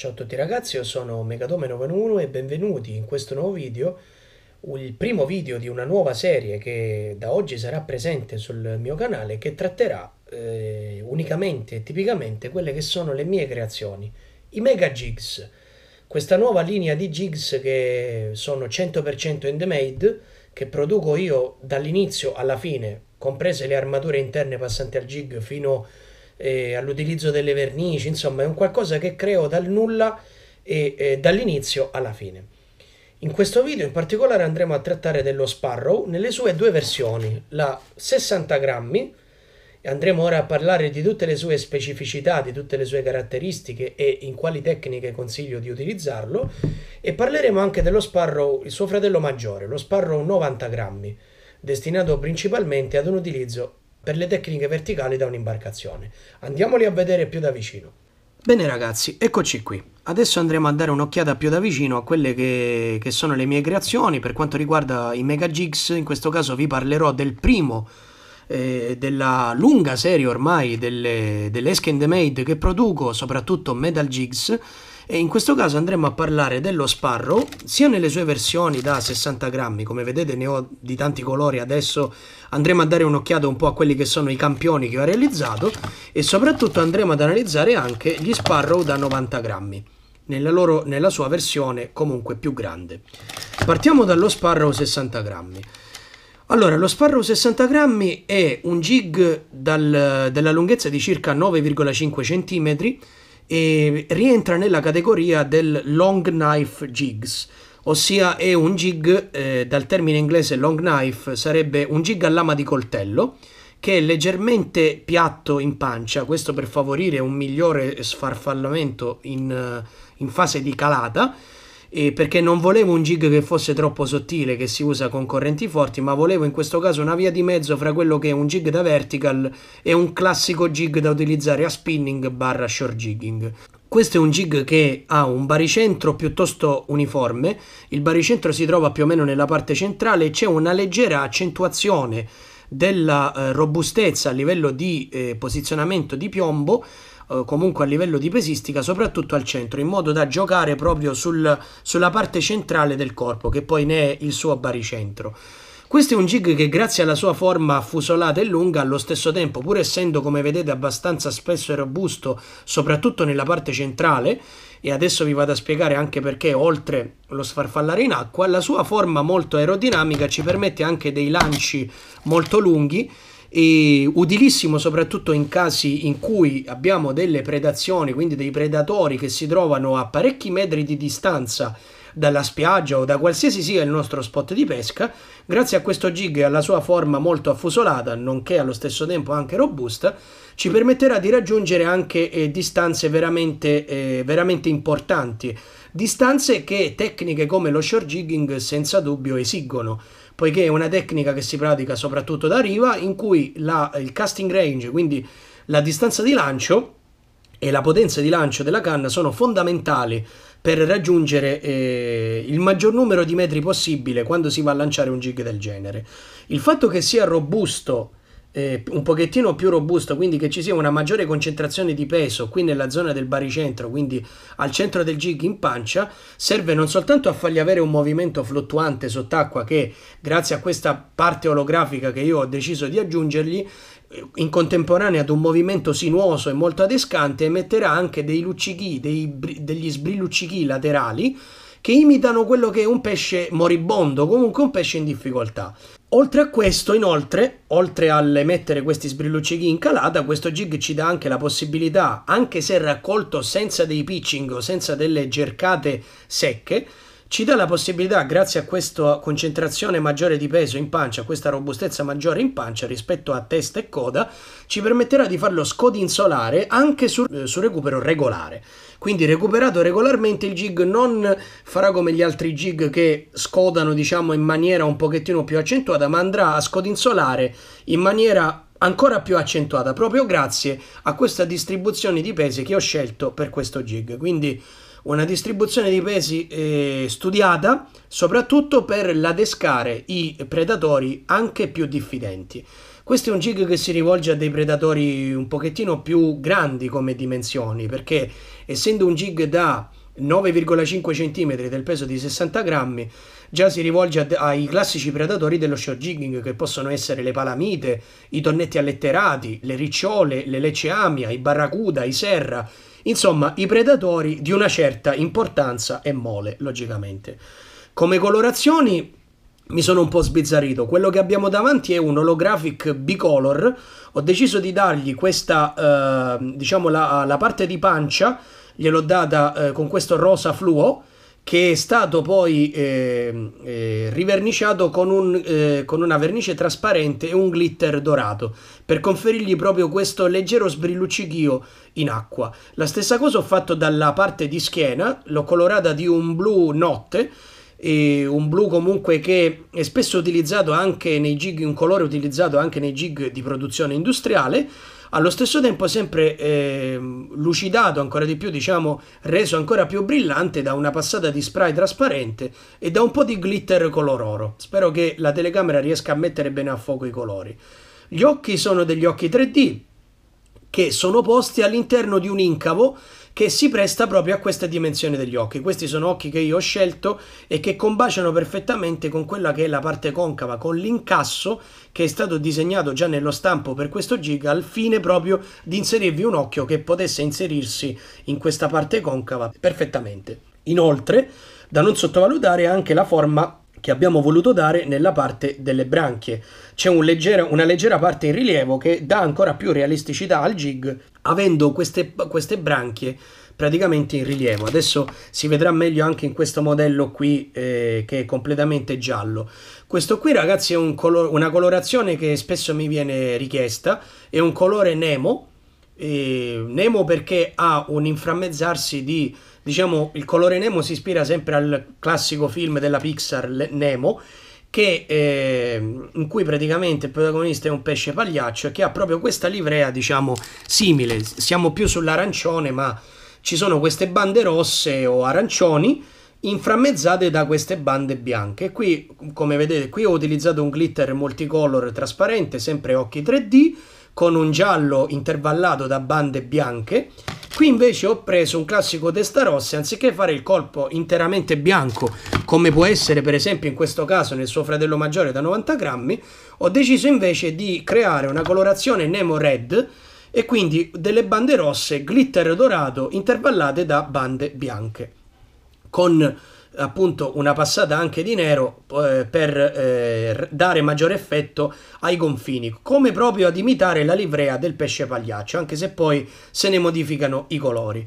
Ciao a tutti ragazzi, io sono Megadome91 e benvenuti in questo nuovo video, il primo video di una nuova serie che da oggi sarà presente sul mio canale che tratterà eh, unicamente e tipicamente quelle che sono le mie creazioni, i Mega Jigs, questa nuova linea di jigs che sono 100% handmade che produco io dall'inizio alla fine, comprese le armature interne passanti al jig fino a eh, all'utilizzo delle vernici, insomma è un qualcosa che creo dal nulla e eh, dall'inizio alla fine. In questo video in particolare andremo a trattare dello Sparrow nelle sue due versioni, la 60 grammi, andremo ora a parlare di tutte le sue specificità, di tutte le sue caratteristiche e in quali tecniche consiglio di utilizzarlo, e parleremo anche dello Sparrow, il suo fratello maggiore, lo Sparrow 90 grammi, destinato principalmente ad un utilizzo per le tecniche verticali da un'imbarcazione. Andiamoli a vedere più da vicino. Bene ragazzi, eccoci qui. Adesso andremo a dare un'occhiata più da vicino a quelle che, che sono le mie creazioni. Per quanto riguarda i Mega Jigs, in questo caso vi parlerò del primo eh, della lunga serie ormai delle, delle Esque and the Made che produco, soprattutto Metal Jigs e in questo caso andremo a parlare dello Sparrow sia nelle sue versioni da 60 grammi come vedete ne ho di tanti colori adesso andremo a dare un'occhiata un po' a quelli che sono i campioni che ho realizzato e soprattutto andremo ad analizzare anche gli Sparrow da 90 grammi nella, loro, nella sua versione comunque più grande partiamo dallo Sparrow 60 grammi allora, lo Sparrow 60 grammi è un jig dal, della lunghezza di circa 9,5 cm e rientra nella categoria del long knife jigs, ossia è un jig eh, dal termine inglese long knife, sarebbe un jig a lama di coltello che è leggermente piatto in pancia, questo per favorire un migliore sfarfallamento in, eh, in fase di calata eh, perché non volevo un jig che fosse troppo sottile, che si usa con correnti forti, ma volevo in questo caso una via di mezzo fra quello che è un jig da vertical e un classico jig da utilizzare a spinning barra short jigging. Questo è un jig che ha un baricentro piuttosto uniforme, il baricentro si trova più o meno nella parte centrale e c'è una leggera accentuazione della eh, robustezza a livello di eh, posizionamento di piombo eh, comunque a livello di pesistica, soprattutto al centro, in modo da giocare proprio sul, sulla parte centrale del corpo, che poi ne è il suo baricentro. Questo è un jig che grazie alla sua forma affusolata e lunga allo stesso tempo, pur essendo come vedete abbastanza spesso e robusto, soprattutto nella parte centrale, e adesso vi vado a spiegare anche perché oltre lo sfarfallare in acqua, la sua forma molto aerodinamica ci permette anche dei lanci molto lunghi e utilissimo soprattutto in casi in cui abbiamo delle predazioni, quindi dei predatori che si trovano a parecchi metri di distanza dalla spiaggia o da qualsiasi sia il nostro spot di pesca, grazie a questo jig e alla sua forma molto affusolata, nonché allo stesso tempo anche robusta, ci permetterà di raggiungere anche eh, distanze veramente, eh, veramente importanti, distanze che tecniche come lo short jigging senza dubbio esigono poiché è una tecnica che si pratica soprattutto da riva, in cui la, il casting range, quindi la distanza di lancio e la potenza di lancio della canna sono fondamentali per raggiungere eh, il maggior numero di metri possibile quando si va a lanciare un jig del genere. Il fatto che sia robusto eh, un pochettino più robusto, quindi che ci sia una maggiore concentrazione di peso qui nella zona del baricentro, quindi al centro del jig in pancia, serve non soltanto a fargli avere un movimento fluttuante sott'acqua che grazie a questa parte olografica che io ho deciso di aggiungergli eh, in contemporanea ad un movimento sinuoso e molto adescante emetterà anche dei luccichi, dei, degli sbrilluccichi laterali che imitano quello che è un pesce moribondo, comunque un pesce in difficoltà. Oltre a questo, inoltre, oltre mettere questi sbrillucci in calata, questo jig ci dà anche la possibilità, anche se raccolto senza dei pitching o senza delle cercate secche, ci dà la possibilità, grazie a questa concentrazione maggiore di peso in pancia, questa robustezza maggiore in pancia rispetto a testa e coda, ci permetterà di farlo scodinzolare anche sul eh, su recupero regolare. Quindi recuperato regolarmente il jig non farà come gli altri jig che scodano diciamo in maniera un pochettino più accentuata, ma andrà a scodinzolare in maniera ancora più accentuata proprio grazie a questa distribuzione di pesi che ho scelto per questo jig. Quindi una distribuzione di pesi eh, studiata soprattutto per ladescare i predatori anche più diffidenti. Questo è un jig che si rivolge a dei predatori un pochettino più grandi come dimensioni, perché essendo un jig da 9,5 cm del peso di 60 grammi, già si rivolge ad, ai classici predatori dello short jigging che possono essere le palamite, i tonnetti alletterati, le ricciole, le lecceamia, i barracuda, i serra, Insomma, i predatori di una certa importanza e mole, logicamente. Come colorazioni mi sono un po' sbizzarrito. Quello che abbiamo davanti è un holographic bicolor. Ho deciso di dargli questa, eh, diciamo, la, la, parte di pancia, gliel'ho data eh, con questo rosa fluo, che è stato poi ehm, eh, eh, riverniciato con, un, eh, con, una vernice trasparente e un glitter dorato per conferirgli proprio questo leggero sbrilluccichio in acqua. La stessa cosa ho fatto dalla parte di schiena, l'ho colorata di un blu notte, un blu comunque che è spesso utilizzato anche nei gig, un colore utilizzato anche nei gig di produzione industriale allo stesso tempo sempre eh, lucidato ancora di più, diciamo, reso ancora più brillante da una passata di spray trasparente e da un po' di glitter color oro. Spero che la telecamera riesca a mettere bene a fuoco i colori. Gli occhi sono degli occhi 3D che sono posti all'interno di un incavo che si presta proprio a questa dimensione degli occhi. Questi sono occhi che io ho scelto e che combaciano perfettamente con quella che è la parte concava, con l'incasso che è stato disegnato già nello stampo per questo giga al fine proprio di inserirvi un occhio che potesse inserirsi in questa parte concava perfettamente. Inoltre, da non sottovalutare anche la forma che abbiamo voluto dare nella parte delle branchie. C'è un leggero, una leggera parte in rilievo che dà ancora più realisticità al jig avendo queste, queste branchie praticamente in rilievo. Adesso si vedrà meglio anche in questo modello qui eh, che è completamente giallo. Questo qui ragazzi è un color una colorazione che spesso mi viene richiesta, è un colore Nemo, eh, Nemo perché ha un inframmezzarsi di, diciamo il colore Nemo si ispira sempre al classico film della Pixar Nemo che, eh, in cui praticamente il protagonista è un pesce pagliaccio che ha proprio questa livrea, diciamo, simile. Siamo più sull'arancione, ma ci sono queste bande rosse o arancioni inframmezzate da queste bande bianche. Qui, come vedete, qui ho utilizzato un glitter multicolor trasparente, sempre occhi 3D con un giallo intervallato da bande bianche. Qui invece ho preso un classico testa rossa, anziché fare il colpo interamente bianco, come può essere per esempio in questo caso nel suo fratello maggiore da 90 grammi, ho deciso invece di creare una colorazione Nemo Red e quindi delle bande rosse glitter dorato intervallate da bande bianche. Con appunto una passata anche di nero eh, per eh, dare maggiore effetto ai confini, come proprio ad imitare la livrea del pesce pagliaccio, anche se poi se ne modificano i colori.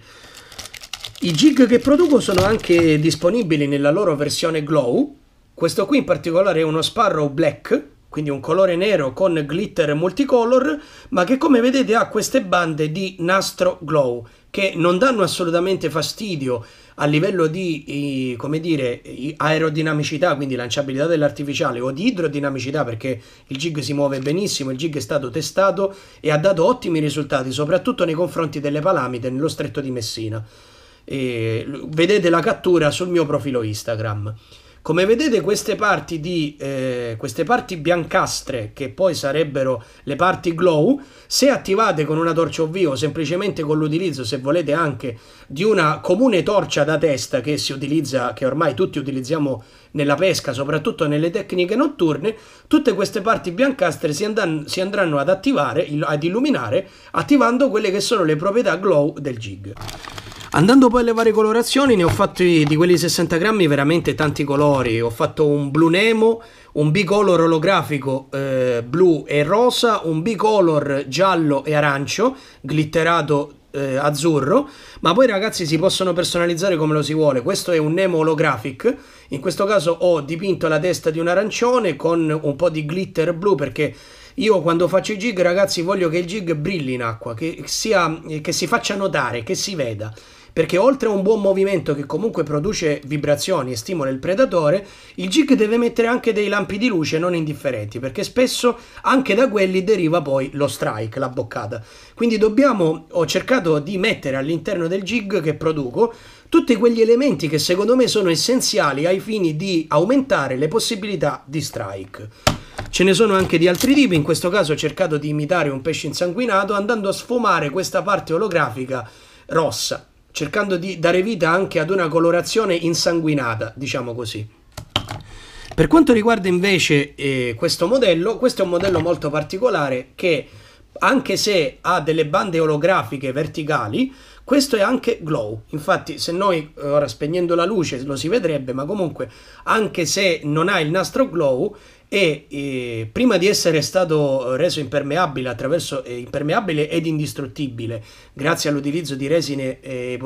I jig che produco sono anche disponibili nella loro versione glow, questo qui in particolare è uno Sparrow Black quindi un colore nero con glitter multicolor, ma che come vedete ha queste bande di nastro glow che non danno assolutamente fastidio a livello di, come dire, aerodinamicità, quindi lanciabilità dell'artificiale o di idrodinamicità perché il jig si muove benissimo, il jig è stato testato e ha dato ottimi risultati, soprattutto nei confronti delle palamite nello stretto di Messina. E vedete la cattura sul mio profilo Instagram. Come vedete queste parti, di, eh, queste parti biancastre, che poi sarebbero le parti glow, se attivate con una torcia UV o semplicemente con l'utilizzo, se volete anche, di una comune torcia da testa che si utilizza, che ormai tutti utilizziamo nella pesca, soprattutto nelle tecniche notturne, tutte queste parti biancastre si, andranno, si andranno ad attivare, ad illuminare, attivando quelle che sono le proprietà glow del jig. Andando poi alle varie colorazioni, ne ho fatti di quelli 60 grammi veramente tanti colori. Ho fatto un blu Nemo, un bicolor olografico eh, blu e rosa, un bicolor giallo e arancio, glitterato eh, azzurro, ma poi ragazzi si possono personalizzare come lo si vuole. Questo è un Nemo holographic. In questo caso ho dipinto la testa di un arancione con un po' di glitter blu perché io quando faccio i jig, ragazzi, voglio che il jig brilli in acqua, che, sia, che si faccia notare, che si veda perché oltre a un buon movimento che comunque produce vibrazioni e stimola il predatore, il jig deve mettere anche dei lampi di luce non indifferenti, perché spesso anche da quelli deriva poi lo strike, la boccata. Quindi dobbiamo, ho cercato di mettere all'interno del jig che produco tutti quegli elementi che secondo me sono essenziali ai fini di aumentare le possibilità di strike. Ce ne sono anche di altri tipi, in questo caso ho cercato di imitare un pesce insanguinato andando a sfumare questa parte olografica rossa cercando di dare vita anche ad una colorazione insanguinata, diciamo così. Per quanto riguarda invece eh, questo modello, questo è un modello molto particolare che anche se ha delle bande olografiche verticali, questo è anche glow. Infatti, se noi eh, ora spegnendo la luce lo si vedrebbe, ma comunque anche se non ha il nastro glow, e eh, prima di essere stato reso impermeabile, attraverso, eh, impermeabile ed indistruttibile grazie all'utilizzo di resine eh,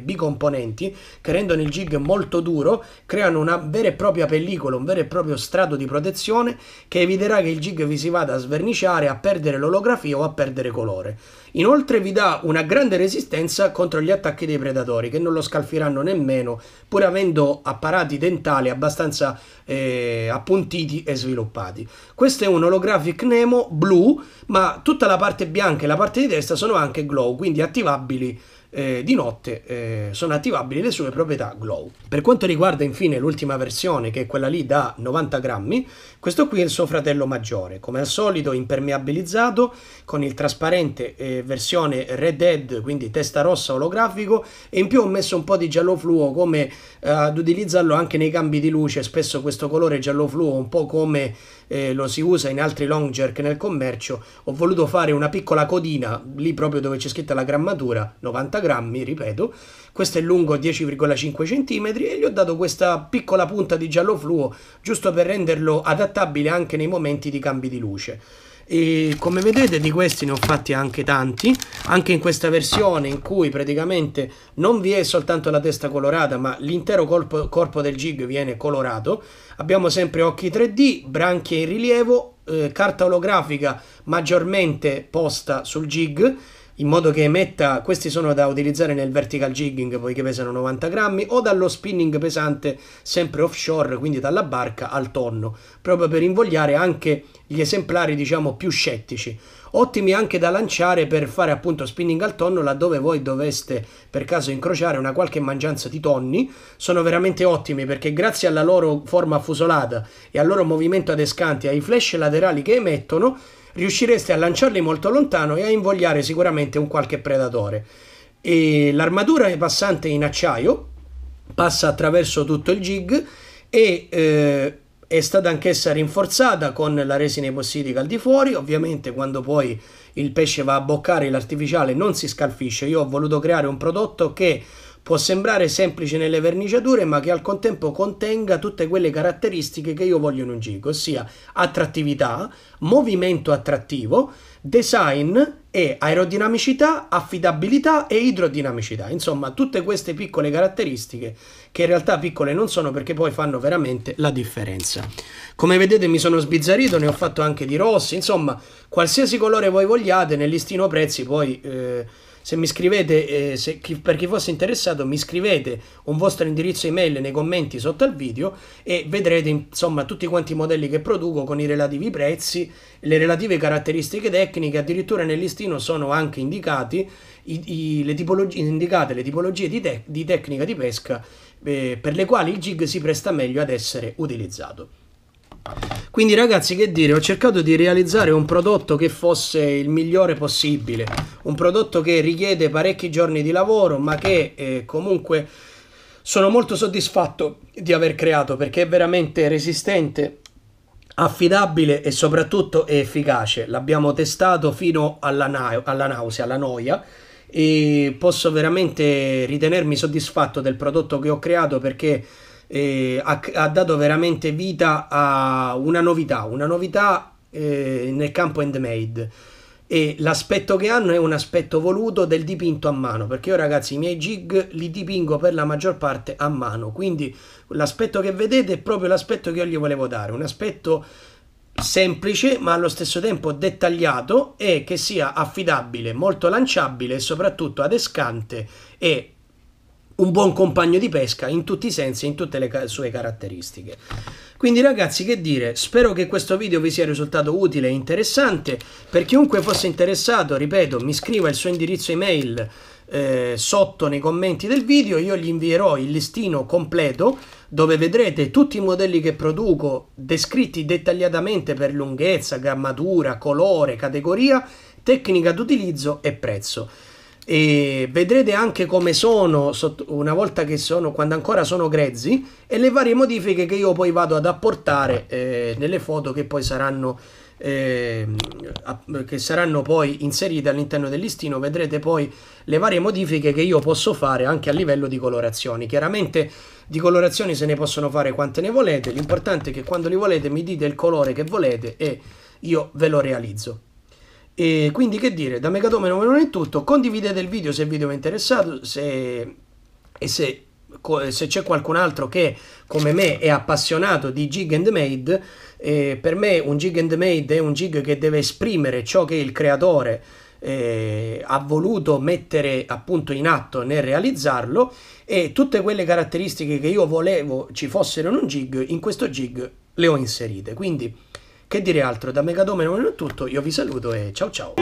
bicomponenti che rendono il jig molto duro, creano una vera e propria pellicola, un vero e proprio strato di protezione che eviterà che il jig vi si vada a sverniciare, a perdere l'olografia o a perdere colore. Inoltre vi dà una grande resistenza contro gli attacchi dei predatori che non lo scalfiranno nemmeno pur avendo apparati dentali abbastanza eh, appuntiti e sviluppati. Questo è un holographic Nemo blu, ma tutta la parte bianca e la parte di destra sono anche glow, quindi attivabili eh, di notte eh, sono attivabili le sue proprietà glow. Per quanto riguarda infine l'ultima versione, che è quella lì da 90 grammi, questo qui è il suo fratello maggiore, come al solito impermeabilizzato con il trasparente eh, versione Red Dead, quindi testa rossa olografico, e in più ho messo un po' di giallo fluo come eh, ad utilizzarlo anche nei cambi di luce, spesso questo colore giallo fluo un po' come eh, lo si usa in altri long jerk nel commercio, ho voluto fare una piccola codina lì proprio dove c'è scritta la grammatura, 90 grammi, ripeto, questo è lungo 10,5 cm e gli ho dato questa piccola punta di giallo fluo giusto per renderlo adattabile anche nei momenti di cambi di luce e come vedete di questi ne ho fatti anche tanti anche in questa versione in cui praticamente non vi è soltanto la testa colorata ma l'intero corpo, corpo del jig viene colorato abbiamo sempre occhi 3D, branchie in rilievo eh, carta olografica maggiormente posta sul jig in modo che emetta, questi sono da utilizzare nel vertical jigging poiché pesano 90 grammi o dallo spinning pesante sempre offshore, quindi dalla barca al tonno, proprio per invogliare anche gli esemplari diciamo più scettici. Ottimi anche da lanciare per fare appunto spinning al tonno laddove voi doveste per caso incrociare una qualche mangianza di tonni, sono veramente ottimi perché grazie alla loro forma affusolata e al loro movimento adescante e ai flash laterali che emettono riuscireste a lanciarli molto lontano e a invogliare sicuramente un qualche predatore. E l'armatura è passante in acciaio, passa attraverso tutto il jig e eh, è stata anch'essa rinforzata con la resina epossidica al di fuori. Ovviamente quando poi il pesce va a boccare l'artificiale non si scalfisce. Io ho voluto creare un prodotto che Può sembrare semplice nelle verniciature, ma che al contempo contenga tutte quelle caratteristiche che io voglio in un gig, ossia attrattività, movimento attrattivo, design e aerodinamicità, affidabilità e idrodinamicità. Insomma, tutte queste piccole caratteristiche che in realtà piccole non sono perché poi fanno veramente la differenza. Come vedete mi sono sbizzarrito, ne ho fatto anche di rossi, insomma, qualsiasi colore voi vogliate nel listino prezzi poi... Eh, se mi scrivete, eh, se, chi, per chi fosse interessato, mi scrivete un vostro indirizzo email nei commenti sotto al video e vedrete insomma tutti quanti i modelli che produco con i relativi prezzi, le relative caratteristiche tecniche, addirittura nel listino sono anche indicati, i, i, le, tipologie, indicate le tipologie di, te, di tecnica di pesca eh, per le quali il jig si presta meglio ad essere utilizzato. Quindi ragazzi che dire, ho cercato di realizzare un prodotto che fosse il migliore possibile, un prodotto che richiede parecchi giorni di lavoro ma che eh, comunque sono molto soddisfatto di aver creato perché è veramente resistente, affidabile e soprattutto è efficace. L'abbiamo testato fino alla, na- alla nausea, alla noia e posso veramente ritenermi soddisfatto del prodotto che ho creato perché eh, ha, ha, dato veramente vita a una novità, una novità eh, nel campo handmade. E l'aspetto che hanno è un aspetto voluto del dipinto a mano, perché io ragazzi i miei jig li dipingo per la maggior parte a mano, quindi l'aspetto che vedete è proprio l'aspetto che io gli volevo dare, un aspetto semplice ma allo stesso tempo dettagliato e che sia affidabile, molto lanciabile e soprattutto adescante e un buon compagno di pesca in tutti i sensi e in tutte le ca- sue caratteristiche. Quindi ragazzi che dire, spero che questo video vi sia risultato utile e interessante, per chiunque fosse interessato, ripeto, mi scriva il suo indirizzo email eh, sotto nei commenti del video, io gli invierò il listino completo dove vedrete tutti i modelli che produco descritti dettagliatamente per lunghezza, gammatura, colore, categoria, tecnica d'utilizzo e prezzo e vedrete anche come sono una volta che sono quando ancora sono grezzi e le varie modifiche che io poi vado ad apportare eh, nelle foto che poi saranno eh, che saranno poi inserite all'interno del listino vedrete poi le varie modifiche che io posso fare anche a livello di colorazioni chiaramente di colorazioni se ne possono fare quante ne volete l'importante è che quando li volete mi dite il colore che volete e io ve lo realizzo e quindi che dire, da Megatome non è tutto, condividete il video se il video vi è interessato se, e se, se c'è qualcun altro che come me è appassionato di Jig and Made, eh, per me un Jig and Made è un Jig che deve esprimere ciò che il creatore eh, ha voluto mettere appunto in atto nel realizzarlo e tutte quelle caratteristiche che io volevo ci fossero in un Jig, in questo Jig le ho inserite. Quindi che dire altro? Da Megadome non è tutto, io vi saluto e ciao ciao!